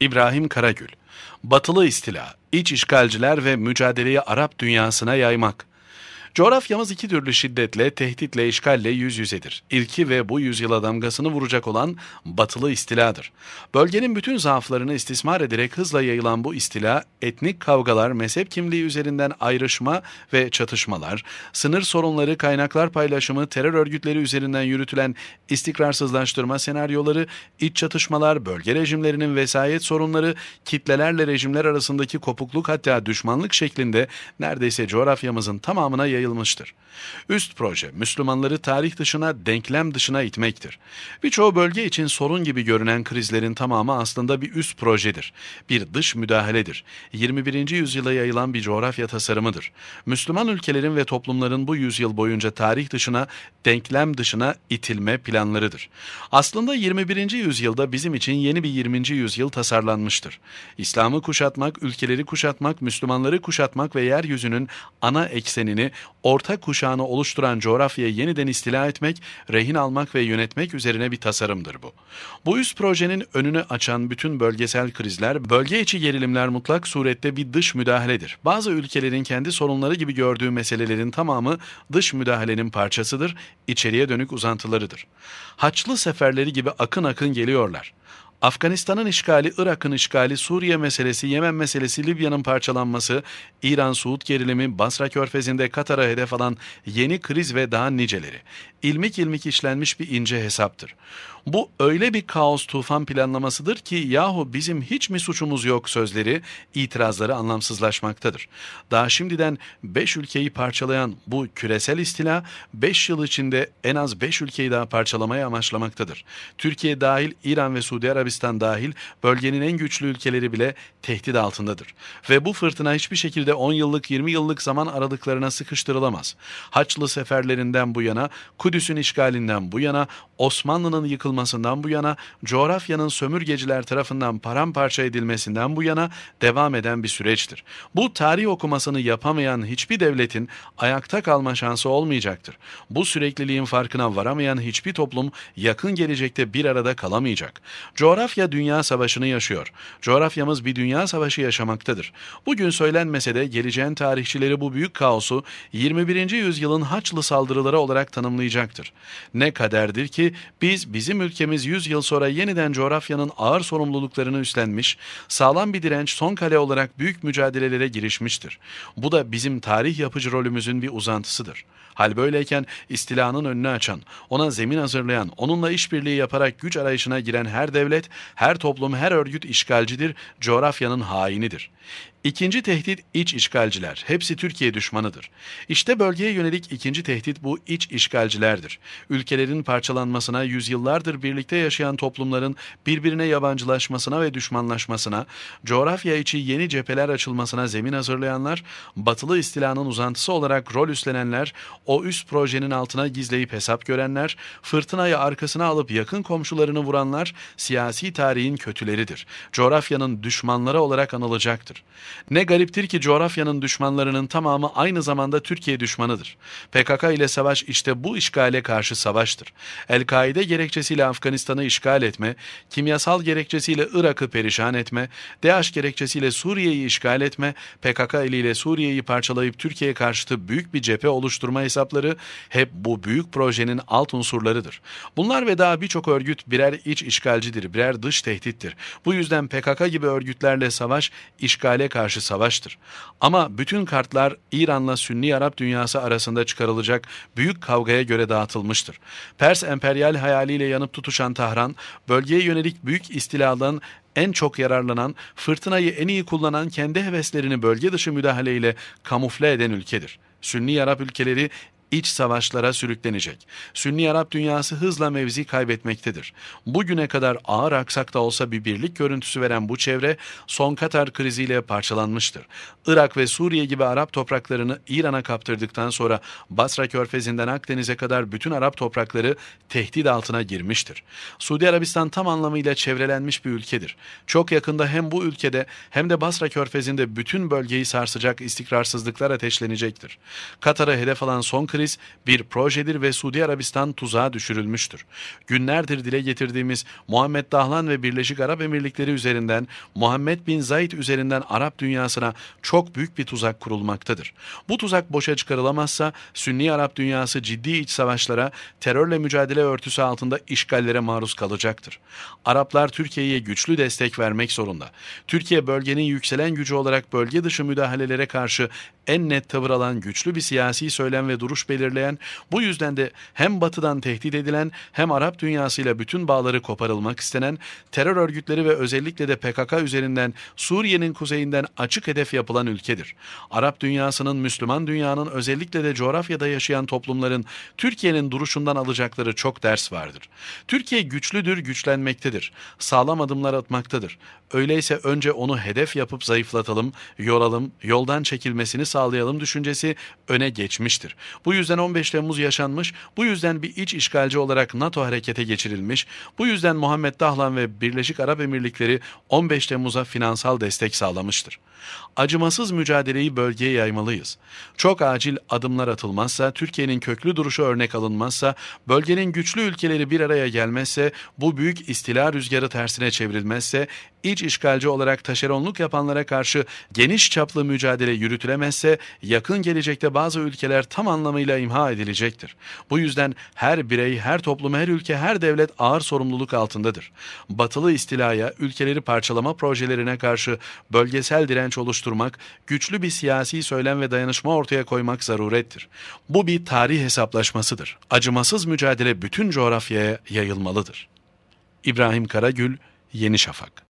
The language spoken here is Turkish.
İbrahim Karagül, Batılı istila, iç işgalciler ve mücadeleyi Arap dünyasına yaymak, Coğrafyamız iki türlü şiddetle, tehditle, işgalle yüz yüzedir. İlki ve bu yüzyıla damgasını vuracak olan batılı istiladır. Bölgenin bütün zaaflarını istismar ederek hızla yayılan bu istila, etnik kavgalar, mezhep kimliği üzerinden ayrışma ve çatışmalar, sınır sorunları, kaynaklar paylaşımı, terör örgütleri üzerinden yürütülen istikrarsızlaştırma senaryoları, iç çatışmalar, bölge rejimlerinin vesayet sorunları, kitlelerle rejimler arasındaki kopukluk hatta düşmanlık şeklinde neredeyse coğrafyamızın tamamına yayılan yayılmıştır. Üst proje Müslümanları tarih dışına, denklem dışına itmektir. Birçoğu bölge için sorun gibi görünen krizlerin tamamı aslında bir üst projedir. Bir dış müdahaledir. 21. yüzyıla yayılan bir coğrafya tasarımıdır. Müslüman ülkelerin ve toplumların bu yüzyıl boyunca tarih dışına, denklem dışına itilme planlarıdır. Aslında 21. yüzyılda bizim için yeni bir 20. yüzyıl tasarlanmıştır. İslam'ı kuşatmak, ülkeleri kuşatmak, Müslümanları kuşatmak ve yeryüzünün ana eksenini orta kuşağını oluşturan coğrafyayı yeniden istila etmek, rehin almak ve yönetmek üzerine bir tasarımdır bu. Bu üst projenin önünü açan bütün bölgesel krizler, bölge içi gerilimler mutlak surette bir dış müdahaledir. Bazı ülkelerin kendi sorunları gibi gördüğü meselelerin tamamı dış müdahalenin parçasıdır, içeriye dönük uzantılarıdır. Haçlı seferleri gibi akın akın geliyorlar. Afganistan'ın işgali, Irak'ın işgali, Suriye meselesi, Yemen meselesi, Libya'nın parçalanması, İran-Suud gerilimi, Basra körfezinde Katar'a hedef alan yeni kriz ve daha niceleri. İlmik ilmik işlenmiş bir ince hesaptır. Bu öyle bir kaos tufan planlamasıdır ki yahu bizim hiç mi suçumuz yok sözleri, itirazları anlamsızlaşmaktadır. Daha şimdiden 5 ülkeyi parçalayan bu küresel istila 5 yıl içinde en az 5 ülkeyi daha parçalamaya amaçlamaktadır. Türkiye dahil İran ve Suudi Arabistan Arabistan dahil bölgenin en güçlü ülkeleri bile tehdit altındadır. Ve bu fırtına hiçbir şekilde 10 yıllık 20 yıllık zaman aralıklarına sıkıştırılamaz. Haçlı seferlerinden bu yana, Kudüs'ün işgalinden bu yana Osmanlı'nın yıkılmasından bu yana, coğrafyanın sömürgeciler tarafından paramparça edilmesinden bu yana devam eden bir süreçtir. Bu tarih okumasını yapamayan hiçbir devletin ayakta kalma şansı olmayacaktır. Bu sürekliliğin farkına varamayan hiçbir toplum yakın gelecekte bir arada kalamayacak. Coğrafya dünya savaşını yaşıyor. Coğrafyamız bir dünya savaşı yaşamaktadır. Bugün söylenmese de geleceğin tarihçileri bu büyük kaosu 21. yüzyılın Haçlı saldırıları olarak tanımlayacaktır. Ne kaderdir ki biz bizim ülkemiz 100 yıl sonra yeniden coğrafyanın ağır sorumluluklarını üstlenmiş, sağlam bir direnç son kale olarak büyük mücadelelere girişmiştir. Bu da bizim tarih yapıcı rolümüzün bir uzantısıdır. Hal böyleyken istilanın önünü açan, ona zemin hazırlayan, onunla işbirliği yaparak güç arayışına giren her devlet, her toplum, her örgüt işgalcidir, coğrafyanın hainidir. İkinci tehdit iç işgalciler. Hepsi Türkiye düşmanıdır. İşte bölgeye yönelik ikinci tehdit bu iç işgalcilerdir. Ülkelerin parçalanmasına, yüzyıllardır birlikte yaşayan toplumların birbirine yabancılaşmasına ve düşmanlaşmasına, coğrafya içi yeni cepheler açılmasına zemin hazırlayanlar, batılı istilanın uzantısı olarak rol üstlenenler, o üst projenin altına gizleyip hesap görenler, fırtınayı arkasına alıp yakın komşularını vuranlar, siyasi tarihin kötüleridir. Coğrafyanın düşmanları olarak anılacaktır. Ne gariptir ki coğrafyanın düşmanlarının tamamı aynı zamanda Türkiye düşmanıdır. PKK ile savaş işte bu işgale karşı savaştır. El-Kaide gerekçesiyle Afganistan'ı işgal etme, kimyasal gerekçesiyle Irak'ı perişan etme, DAEŞ gerekçesiyle Suriye'yi işgal etme, PKK eliyle Suriye'yi parçalayıp Türkiye karşıtı büyük bir cephe oluşturma hesapları hep bu büyük projenin alt unsurlarıdır. Bunlar ve daha birçok örgüt birer iç işgalcidir, birer dış tehdittir. Bu yüzden PKK gibi örgütlerle savaş işgale karşı karşı savaştır. Ama bütün kartlar İran'la Sünni Arap dünyası arasında çıkarılacak büyük kavgaya göre dağıtılmıştır. Pers emperyal hayaliyle yanıp tutuşan Tahran, bölgeye yönelik büyük istiladan en çok yararlanan, fırtınayı en iyi kullanan kendi heveslerini bölge dışı müdahaleyle kamufle eden ülkedir. Sünni Arap ülkeleri iç savaşlara sürüklenecek. Sünni Arap dünyası hızla mevzi kaybetmektedir. Bugüne kadar ağır aksak da olsa bir birlik görüntüsü veren bu çevre son Katar kriziyle parçalanmıştır. Irak ve Suriye gibi Arap topraklarını İran'a kaptırdıktan sonra Basra Körfezi'nden Akdeniz'e kadar bütün Arap toprakları tehdit altına girmiştir. Suudi Arabistan tam anlamıyla çevrelenmiş bir ülkedir. Çok yakında hem bu ülkede hem de Basra Körfezi'nde bütün bölgeyi sarsacak istikrarsızlıklar ateşlenecektir. Katar'a hedef alan son kriz kriz bir projedir ve Suudi Arabistan tuzağa düşürülmüştür. Günlerdir dile getirdiğimiz Muhammed Dahlan ve Birleşik Arap Emirlikleri üzerinden Muhammed bin Zaid üzerinden Arap dünyasına çok büyük bir tuzak kurulmaktadır. Bu tuzak boşa çıkarılamazsa Sünni Arap dünyası ciddi iç savaşlara, terörle mücadele örtüsü altında işgallere maruz kalacaktır. Araplar Türkiye'ye güçlü destek vermek zorunda. Türkiye bölgenin yükselen gücü olarak bölge dışı müdahalelere karşı en net tavır alan güçlü bir siyasi söylem ve duruş belirleyen, bu yüzden de hem batıdan tehdit edilen hem Arap dünyasıyla bütün bağları koparılmak istenen, terör örgütleri ve özellikle de PKK üzerinden Suriye'nin kuzeyinden açık hedef yapılan ülkedir. Arap dünyasının, Müslüman dünyanın özellikle de coğrafyada yaşayan toplumların Türkiye'nin duruşundan alacakları çok ders vardır. Türkiye güçlüdür, güçlenmektedir. Sağlam adımlar atmaktadır. Öyleyse önce onu hedef yapıp zayıflatalım, yoralım, yoldan çekilmesini sağlayalım düşüncesi öne geçmiştir. Bu yüzden 15 Temmuz yaşanmış, bu yüzden bir iç işgalci olarak NATO harekete geçirilmiş, bu yüzden Muhammed Dahlan ve Birleşik Arap Emirlikleri 15 Temmuz'a finansal destek sağlamıştır. Acımasız mücadeleyi bölgeye yaymalıyız. Çok acil adımlar atılmazsa, Türkiye'nin köklü duruşu örnek alınmazsa, bölgenin güçlü ülkeleri bir araya gelmezse, bu büyük istila rüzgarı tersine çevrilmezse, iç işgalci olarak taşeronluk yapanlara karşı geniş çaplı mücadele yürütülemezse yakın gelecekte bazı ülkeler tam anlamıyla imha edilecektir. Bu yüzden her birey, her toplum, her ülke, her devlet ağır sorumluluk altındadır. Batılı istilaya, ülkeleri parçalama projelerine karşı bölgesel direnç oluşturmak, güçlü bir siyasi söylem ve dayanışma ortaya koymak zarurettir. Bu bir tarih hesaplaşmasıdır. Acımasız mücadele bütün coğrafyaya yayılmalıdır. İbrahim Karagül, Yeni Şafak